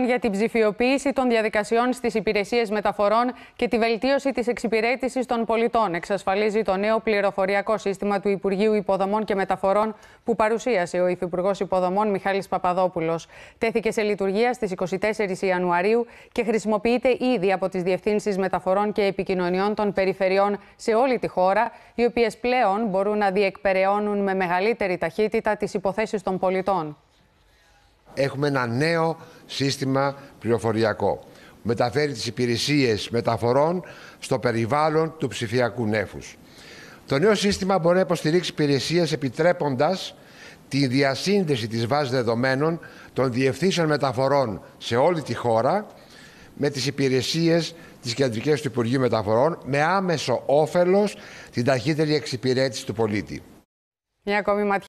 για την ψηφιοποίηση των διαδικασιών στις υπηρεσίες μεταφορών και τη βελτίωση της εξυπηρέτησης των πολιτών, εξασφαλίζει το νέο πληροφοριακό σύστημα του Υπουργείου Υποδομών και Μεταφορών που παρουσίασε ο Υφυπουργός Υποδομών Μιχάλης Παπαδόπουλος. Τέθηκε σε λειτουργία στις 24 Ιανουαρίου και χρησιμοποιείται ήδη από τις διευθύνσεις μεταφορών και επικοινωνιών των περιφερειών σε όλη τη χώρα, οι οποίες πλέον μπορούν να διεκπεραιώνουν με μεγαλύτερη ταχύτητα τις υποθέσεις των πολιτών έχουμε ένα νέο σύστημα πληροφοριακό. Μεταφέρει τις υπηρεσίες μεταφορών στο περιβάλλον του ψηφιακού νέφους. Το νέο σύστημα μπορεί να υποστηρίξει υπηρεσίες επιτρέποντας τη διασύνδεση της βάσης δεδομένων των διευθύνσεων μεταφορών σε όλη τη χώρα με τις υπηρεσίες της κεντρικής του Υπουργείου Μεταφορών με άμεσο όφελος την ταχύτερη εξυπηρέτηση του πολίτη.